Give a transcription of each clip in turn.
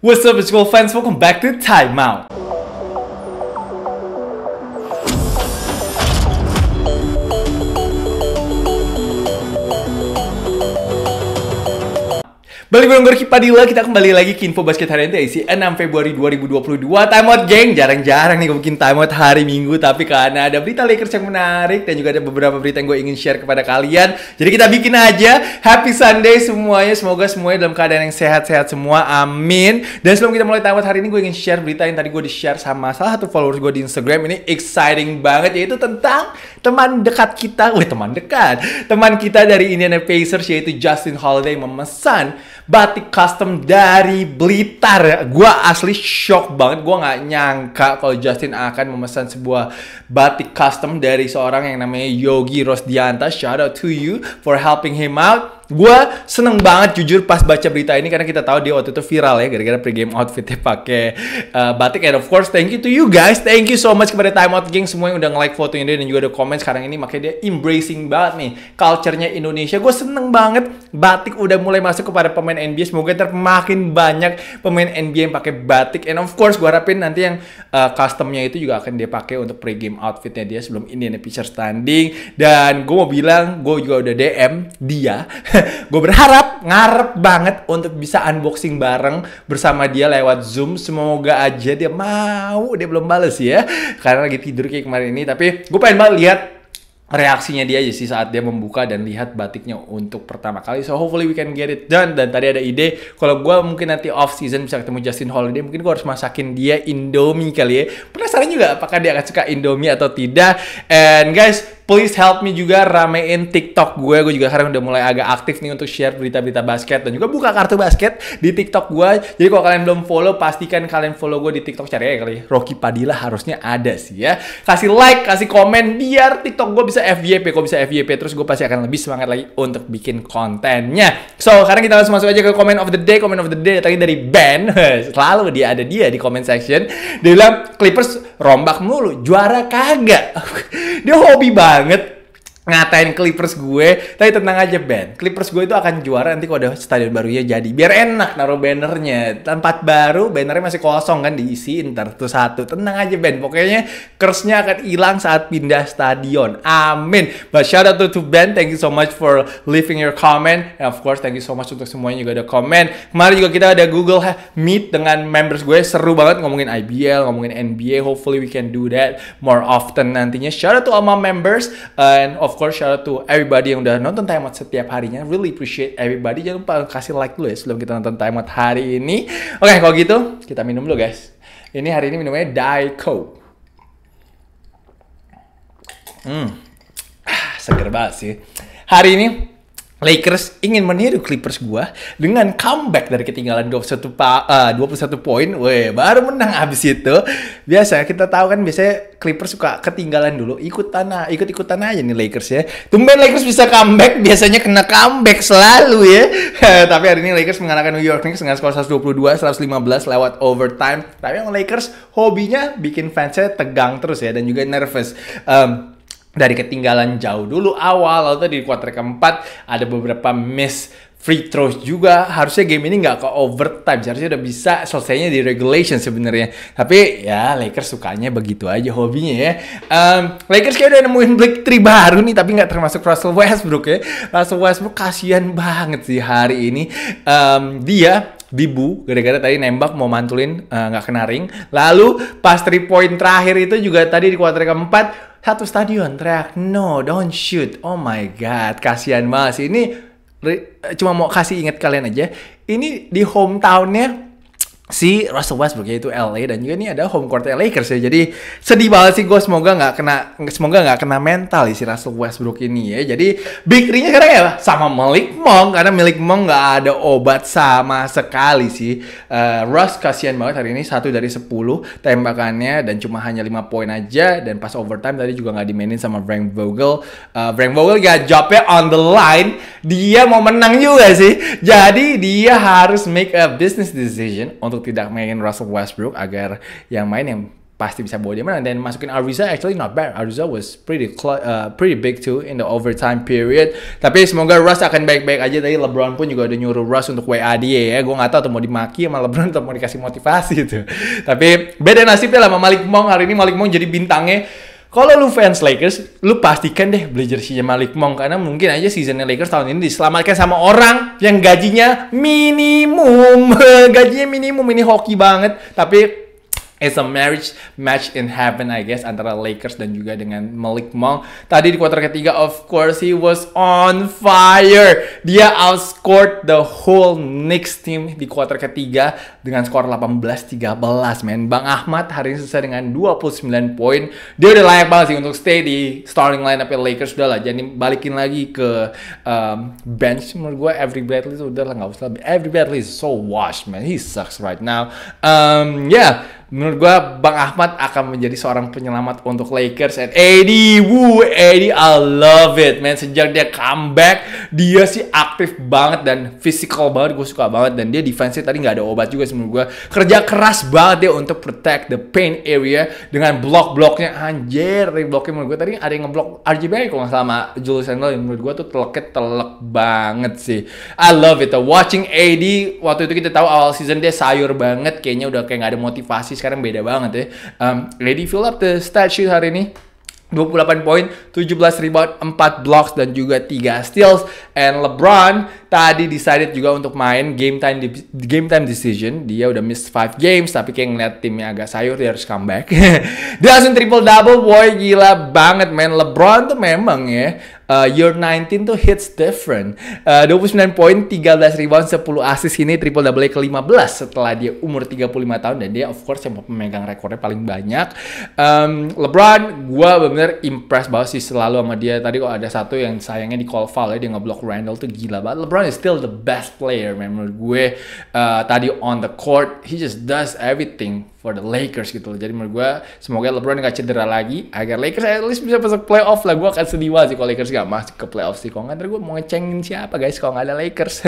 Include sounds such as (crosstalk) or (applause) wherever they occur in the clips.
What's up, it's Gold fans, welcome back to Timeout. Balik bareng gue Padilla, kita kembali lagi ke Info Basket hari ini isi 6 Februari 2022 Time out geng, jarang-jarang nih mungkin time out hari minggu Tapi karena ada berita Lakers yang menarik Dan juga ada beberapa berita yang gue ingin share kepada kalian Jadi kita bikin aja Happy Sunday semuanya Semoga semuanya dalam keadaan yang sehat-sehat semua Amin Dan sebelum kita mulai time out hari ini Gue ingin share berita yang tadi gue di-share sama salah satu followers gue di Instagram Ini exciting banget Yaitu tentang teman dekat kita Wih teman dekat Teman kita dari Indiana Pacers yaitu Justin Holiday memesan batik custom dari Blitar. Gua asli shock banget, gua nggak nyangka kalau Justin akan memesan sebuah batik custom dari seorang yang namanya Yogi Rosdianta. Shout out to you for helping him out. Gue seneng banget jujur pas baca berita ini karena kita tahu dia waktu itu viral ya gara-gara pregame outfitnya pakai uh, batik. And of course, thank you to you guys. Thank you so much kepada Time Out Gang semua yang udah nge-like foto ini dan juga ada komen sekarang ini. Makanya dia embracing banget nih culture Indonesia. Gue seneng banget batik udah mulai masuk kepada pemain NBA. Semoga ntar makin banyak pemain NBA yang pakai batik. And of course, gue harapin nanti yang uh, customnya itu juga akan dia pakai untuk pregame outfitnya dia sebelum Indiana picture Standing. Dan gue mau bilang, gue juga udah DM dia. (laughs) (laughs) gue berharap ngarep banget untuk bisa unboxing bareng bersama dia lewat Zoom. Semoga aja dia mau, dia belum bales ya. Karena lagi tidur kayak kemarin ini, tapi gue pengen banget lihat reaksinya dia aja sih saat dia membuka dan lihat batiknya untuk pertama kali. So hopefully we can get it done. Dan tadi ada ide, kalau gue mungkin nanti off season bisa ketemu Justin Holiday, mungkin gue harus masakin dia Indomie kali ya. Penasaran juga apakah dia akan suka Indomie atau tidak. And guys, Please help me juga ramein TikTok gue. Gue juga sekarang udah mulai agak aktif nih untuk share berita-berita basket dan juga buka kartu basket di TikTok gue. Jadi kalau kalian belum follow, pastikan kalian follow gue di TikTok cari ya kali. Rocky Padilla harusnya ada sih ya. Kasih like, kasih komen biar TikTok gue bisa FYP. Kok bisa FYP terus gue pasti akan lebih semangat lagi untuk bikin kontennya. So, sekarang kita langsung masuk aja ke comment of the day. Comment of the day tadi dari Ben. (laughs) Selalu dia ada dia di comment section. Dia bilang Clippers rombak mulu, juara kagak. (laughs) dia hobi banget ngatain Clippers gue. Tapi tenang aja Ben, Clippers gue itu akan juara nanti kalau ada stadion barunya jadi. Biar enak naruh bannernya. Tempat baru bannernya masih kosong kan diisi ntar tuh satu. Tenang aja Ben, pokoknya curse-nya akan hilang saat pindah stadion. Amin. But shout out to, to Ben, thank you so much for leaving your comment. And of course, thank you so much untuk semuanya juga ada komen. Kemarin juga kita ada Google Meet dengan members gue. Seru banget ngomongin IBL, ngomongin NBA. Hopefully we can do that more often nantinya. Shout out to all my members and of course shout out to everybody yang udah nonton Time Out setiap harinya. Really appreciate everybody. Jangan lupa kasih like dulu ya sebelum kita nonton Time Out hari ini. Oke, okay, kalau gitu kita minum dulu guys. Ini hari ini minumnya Diet Coke. Hmm, ah, seger banget sih. Hari ini Lakers ingin meniru Clippers gua dengan comeback dari ketinggalan 21 pa, eh, uh, 21 poin. Weh, baru menang abis itu. Biasa kita tahu kan biasanya Clippers suka ketinggalan dulu, ikut tanah ikut-ikutan aja nih Lakers ya. Tumben Lakers bisa comeback, biasanya kena comeback selalu ya. (laughs) Tapi hari ini Lakers mengalahkan New York Knicks dengan skor 122 115 lewat overtime. Tapi yang Lakers hobinya bikin fansnya tegang terus ya dan juga nervous. Um, dari ketinggalan jauh dulu awal lalu di kuarter keempat ada beberapa miss free throws juga harusnya game ini nggak ke overtime harusnya udah bisa selesainya di regulation sebenarnya tapi ya Lakers sukanya begitu aja hobinya ya um, Lakers kayak udah nemuin Black Tree baru nih tapi nggak termasuk Russell Westbrook ya Russell Westbrook kasihan banget sih hari ini um, dia bu gara-gara tadi nembak mau mantulin eh, nggak uh, kena ring. Lalu pas three point terakhir itu juga tadi di kuarter keempat satu stadion teriak no don't shoot. Oh my god, kasihan banget sih. Ini eh, cuma mau kasih inget kalian aja. Ini di hometownnya si Russell Westbrook yaitu LA dan juga ini ada home court Lakers ya jadi sedih banget sih gue semoga nggak kena semoga nggak kena mental si Russell Westbrook ini ya jadi big three-nya sekarang ya sama Malik Monk karena Malik Monk nggak ada obat sama sekali sih uh, Russ kasihan banget hari ini satu dari 10 tembakannya dan cuma hanya 5 poin aja dan pas overtime tadi juga nggak dimainin sama Frank Vogel uh, Frank Vogel gak jawabnya on the line dia mau menang juga sih jadi dia harus make a business decision untuk untuk tidak main Russell Westbrook agar yang main yang pasti bisa bawa dia menang dan masukin Ariza actually not bad Ariza was pretty uh, pretty big too in the overtime period tapi semoga Russ akan baik-baik aja tadi LeBron pun juga udah nyuruh Russ untuk WA dia e ya gue nggak tahu tuh mau dimaki sama LeBron atau mau dikasih motivasi itu (laughs) tapi beda nasibnya lah sama Malik Mong hari ini Malik Mong jadi bintangnya kalau lu fans Lakers, lu pastikan deh beli jersey Malik Monk karena mungkin aja seasonnya Lakers tahun ini diselamatkan sama orang yang gajinya minimum, (laughs) gajinya minimum ini hoki banget, tapi It's a marriage match in heaven, I guess, antara Lakers dan juga dengan Malik Monk. Tadi di kuarter ketiga, of course, he was on fire. Dia outscored the whole Knicks team di kuarter ketiga dengan skor 18-13, men. Bang Ahmad hari ini selesai dengan 29 poin. Dia udah layak banget sih untuk stay di starting lineup Lakers. Udah lah, jadi balikin lagi ke um, bench. Menurut gue, Every Bradley udah lah, nggak usah. Every Bradley is so washed, man. He sucks right now. Um, yeah, menurut gue Bang Ahmad akan menjadi seorang penyelamat untuk Lakers and Eddie, woo Eddie, I love it man sejak dia comeback dia sih aktif banget dan physical banget gue suka banget dan dia defensif tadi nggak ada obat juga sih menurut gue kerja keras banget dia untuk protect the paint area dengan blok-bloknya anjir dari bloknya menurut gue tadi ada yang ngeblok RJ Barrett. kalau nggak salah Julius Randle yang menurut gue tuh teleket telek banget sih I love it watching Eddie waktu itu kita tahu awal season dia sayur banget kayaknya udah kayak nggak ada motivasi sekarang beda banget ya. Um, ready fill up the stat sheet hari ini. 28 poin, 17 rebound, 4 blocks dan juga 3 steals. And LeBron tadi decided juga untuk main game time game time decision. Dia udah miss 5 games tapi kayak ngeliat timnya agak sayur dia harus comeback. (laughs) dia langsung triple double boy gila banget man. LeBron tuh memang ya uh, year 19 tuh hits different. Eh, uh, 29 poin, 13 rebound, 10 assist ini triple double ke 15 setelah dia umur 35 tahun dan dia of course yang pemegang rekornya paling banyak. Um, LeBron, gue bener-bener impress banget sih selalu sama dia. Tadi kok ada satu yang sayangnya di call foul ya, dia ngeblok Randall tuh gila banget. LeBron is still the best player memang gue. Uh, tadi on the court, he just does everything for the Lakers gitu loh. Jadi menurut gue semoga LeBron gak cedera lagi agar Lakers at least bisa masuk playoff lah. Gue akan sedih banget sih kalau Lakers gak masuk ke playoff sih. Kalau nggak gue mau ngecengin siapa guys kalau nggak ada Lakers. (laughs)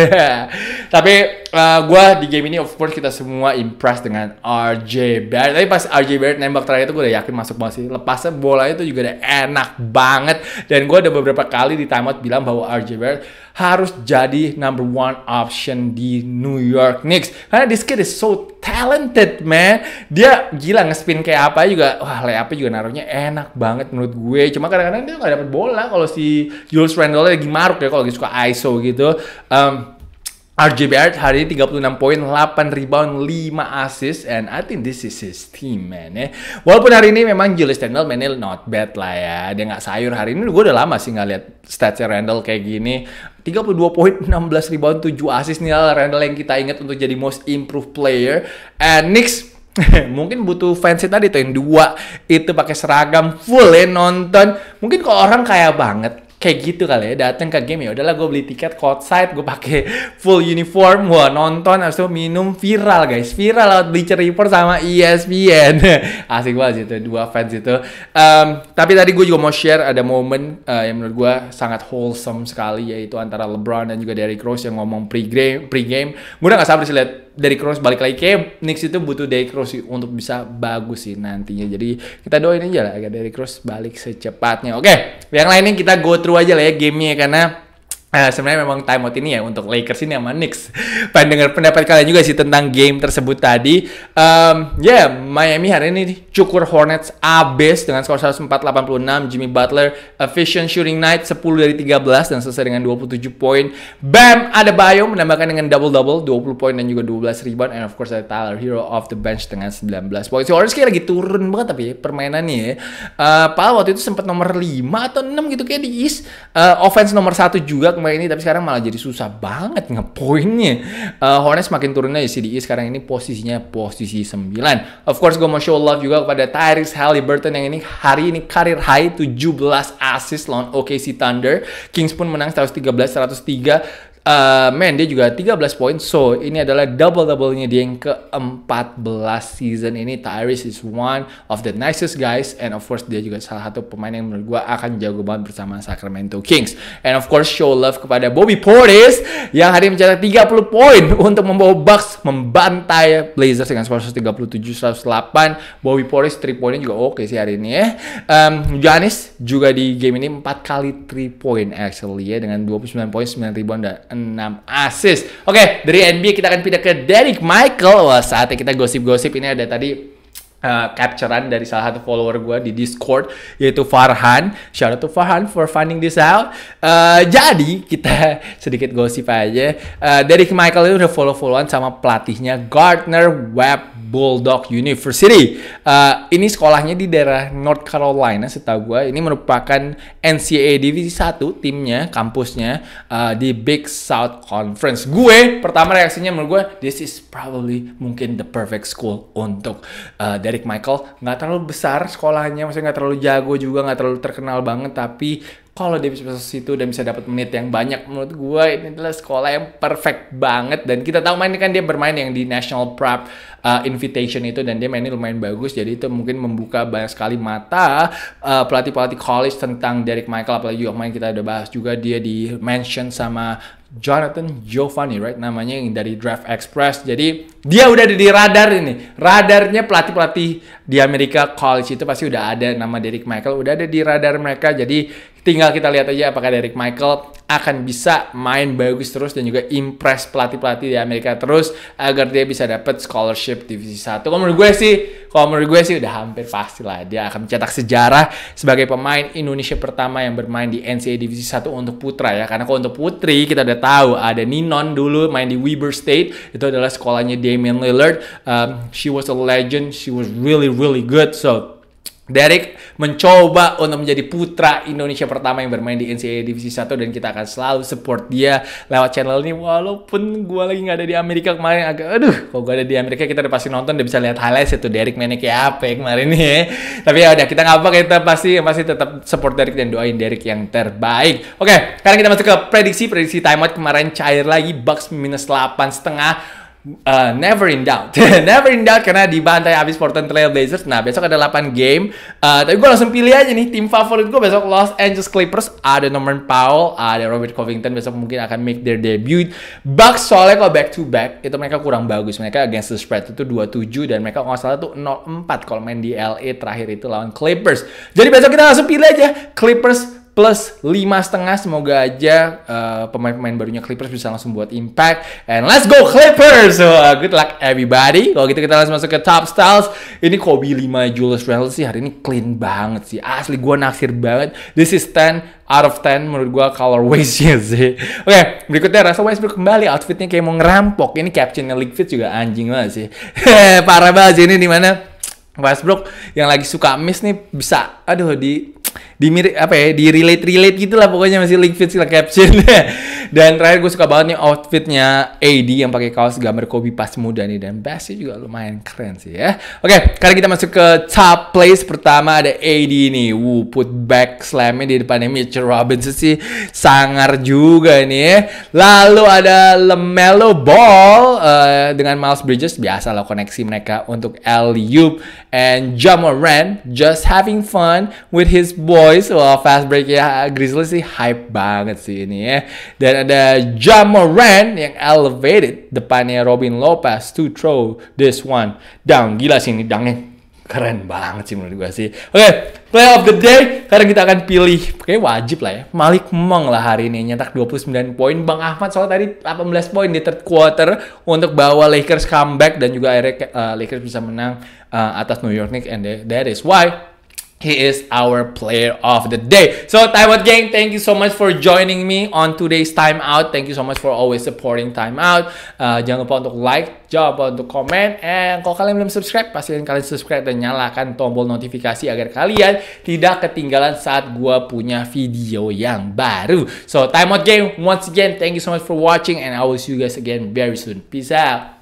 Tapi uh, eh, gue di game ini of course kita semua impressed dengan RJ Barrett. Tapi pas RJ Barrett nembak terakhir itu gue udah yakin masuk banget sih. Lepasnya bola itu juga udah enak banget. Dan gue udah beberapa kali di timeout bilang bahwa RJ Barrett harus jadi number one option di New York Knicks. Karena this kid is so talented man dia gila ngespin kayak apa juga wah layapnya juga naruhnya enak banget menurut gue cuma kadang-kadang dia nggak dapet bola kalau si Jules Randle lagi maruk ya kalau lagi suka ISO gitu um, RJ Barrett hari ini 36 poin, 8 rebound, 5 assist, and I think this is his team, man. Eh. Walaupun hari ini memang Julius Randle, man, not bad lah ya. Dia nggak sayur hari ini, gue udah lama sih nggak lihat statsnya Randle kayak gini. 32 poin, 16 (laughs) rebound, 7 asis nih lah Randall yang kita ingat untuk jadi most improved player. And Knicks (laughs) mungkin butuh fancy tadi tuh yang dua itu pakai seragam full ya nonton. Mungkin kok orang kaya banget kayak gitu kali ya datang ke game ya udahlah gue beli tiket courtside gue pakai full uniform gue nonton harus minum viral guys viral lewat Bleacher Report sama ESPN (laughs) asik banget itu dua fans itu um, tapi tadi gue juga mau share ada momen uh, yang menurut gue sangat wholesome sekali yaitu antara LeBron dan juga Derrick Rose yang ngomong pre-game pre-game gue udah gak sabar sih lihat dari cross balik lagi kayak Knicks itu butuh dari sih untuk bisa bagus sih nantinya. Jadi kita doain aja lah agar dari cross balik secepatnya. Oke, yang lainnya kita go through aja lah ya gamenya karena Uh, sebenarnya memang timeout ini ya untuk Lakers ini sama Knicks. (laughs) Pendengar pendapat kalian juga sih tentang game tersebut tadi. Um, ya yeah, Miami hari ini cukur Hornets abis dengan skor 104-86. Jimmy Butler efficient shooting night 10 dari 13 dan selesai dengan 27 poin. Bam ada Bayou menambahkan dengan double double 20 poin dan juga 12 rebound and of course ada Tyler Hero off the bench dengan 19 poin. Si Hornets kayak lagi turun banget tapi ya permainannya ya. Uh, eh, Pal waktu itu sempat nomor 5 atau 6 gitu kayak di East. Uh, offense nomor 1 juga kemarin ini tapi sekarang malah jadi susah banget ngepoinnya. Uh, Hornets makin turun aja CDI sekarang ini posisinya posisi 9. Of course gue mau show love juga kepada Tyrese Halliburton yang ini hari ini karir high 17 assist lawan OKC Thunder. Kings pun menang 113 103 uh, man dia juga 13 poin so ini adalah double double-nya dia yang ke-14 season ini Tyrese is one of the nicest guys and of course dia juga salah satu pemain yang menurut gue akan jago banget bersama Sacramento Kings and of course show love kepada Bobby Portis yang hari ini mencetak 30 poin (laughs) untuk membawa Bucks membantai Blazers dengan skor 137-108 Bobby Portis 3 poinnya juga oke okay sih hari ini ya um, Giannis juga di game ini 4 kali 3 poin actually ya dengan 29 poin 9 rebound dan 6 assist. Oke, okay, dari NBA kita akan pindah ke Derek Michael. Wah, saatnya kita gosip-gosip ini ada tadi Uh, capturean dari salah satu follower gue di Discord yaitu Farhan. Shout out to Farhan for finding this out. Uh, jadi kita (laughs) sedikit gosip aja. Uh, eh, Derek Michael itu udah follow-followan sama pelatihnya Gardner Webb Bulldog University. Uh, ini sekolahnya di daerah North Carolina setahu gue. Ini merupakan NCAA Divisi 1 timnya, kampusnya uh, di Big South Conference. Gue pertama reaksinya menurut gue this is probably mungkin the perfect school untuk uh, Derek Michael nggak terlalu besar sekolahnya maksudnya nggak terlalu jago juga nggak terlalu terkenal banget tapi kalau dia bisa masuk situ dan bisa dapat menit yang banyak menurut gue ini adalah sekolah yang perfect banget dan kita tahu main kan dia bermain yang di National Prep uh, Invitation itu dan dia mainnya lumayan bagus jadi itu mungkin membuka banyak sekali mata pelatih uh, pelatih-pelatih college tentang Derek Michael apalagi juga main kita udah bahas juga dia di mention sama Jonathan Giovanni, right? Namanya yang dari Draft Express. Jadi dia udah ada di radar ini. Radarnya pelatih-pelatih di Amerika college itu pasti udah ada nama Derek Michael, udah ada di radar mereka. Jadi Tinggal kita lihat aja apakah Derek Michael akan bisa main bagus terus dan juga impress pelatih-pelatih di Amerika terus agar dia bisa dapat scholarship divisi 1. Kalau menurut gue sih, kalau menurut gue sih udah hampir pasti lah dia akan mencetak sejarah sebagai pemain Indonesia pertama yang bermain di NCAA divisi 1 untuk putra ya. Karena kalau untuk putri kita udah tahu ada Ninon dulu main di Weber State, itu adalah sekolahnya Damian Lillard. Um, she was a legend, she was really really good. So Derek mencoba untuk menjadi putra Indonesia pertama yang bermain di NCAA Divisi 1 dan kita akan selalu support dia lewat channel ini walaupun gue lagi nggak ada di Amerika kemarin agak aduh kalau gue ada di Amerika kita udah pasti nonton udah bisa lihat highlights itu Derek mainnya kayak apa ya kemarin nih ya. tapi ya udah kita nggak apa kita pasti pasti tetap support Derek dan doain Derek yang terbaik oke sekarang kita masuk ke prediksi prediksi timeout kemarin cair lagi Bucks minus 8 setengah Uh, never in doubt, (laughs) never in doubt karena dibantai habis Portland Trail Blazers. Nah besok ada 8 game, uh, tapi gue langsung pilih aja nih tim favorit gue besok Los Angeles Clippers. Ada Norman Powell, ada Robert Covington besok mungkin akan make their debut. Bucks soalnya kalau back to back itu mereka kurang bagus. Mereka against the spread itu 27 dan mereka kalau salah tuh 04 kalau main di LA terakhir itu lawan Clippers. Jadi besok kita langsung pilih aja Clippers plus lima setengah semoga aja uh, pemain-pemain barunya Clippers bisa langsung buat impact and let's go Clippers so uh, good luck everybody kalau gitu kita langsung masuk ke top styles ini Kobe 5 Julius Randle sih hari ini clean banget sih asli gue naksir banget this is 10 out of 10 menurut gue colorwaysnya sih. (laughs) Oke, okay, berikutnya Russell Westbrook kembali outfitnya kayak mau ngerampok. Ini captionnya League Fit juga anjing banget sih. (laughs) Parah banget sih ini dimana Westbrook yang lagi suka miss nih bisa aduh di di mirip apa ya di relate relate gitulah pokoknya masih link fit sila caption (laughs) dan terakhir gue suka banget nih outfitnya AD yang pakai kaos gambar Kobe pas muda nih dan bassnya juga lumayan keren sih ya oke okay, sekarang kita masuk ke top place pertama ada AD nih wu put back slamnya di depannya Mitchell Robinson sih sangar juga nih ya. lalu ada Lemelo Ball uh, dengan Miles Bridges biasa lah koneksi mereka untuk L and and Ren just having fun with his boy Anyways, well fast break ya Grizzly sih hype banget sih ini ya. Dan ada Jamoran yang elevated depannya Robin Lopez to throw this one down. Gila sih ini dangnya keren banget sih menurut gue sih. Oke, okay, play of the day. Sekarang kita akan pilih, Oke, wajib lah ya. Malik Meng lah hari ini nyetak 29 poin. Bang Ahmad soal tadi 18 poin di third quarter untuk bawa Lakers comeback dan juga akhirnya uh, Lakers bisa menang uh, atas New York Knicks and that is why he is our player of the day. So Timeout Gang, thank you so much for joining me on today's timeout. Thank you so much for always supporting timeout. Uh, jangan lupa untuk like, jangan lupa untuk comment, and kalau kalian belum subscribe, pastikan kalian subscribe dan nyalakan tombol notifikasi agar kalian tidak ketinggalan saat gue punya video yang baru. So Timeout Gang, once again, thank you so much for watching, and I will see you guys again very soon. Peace out.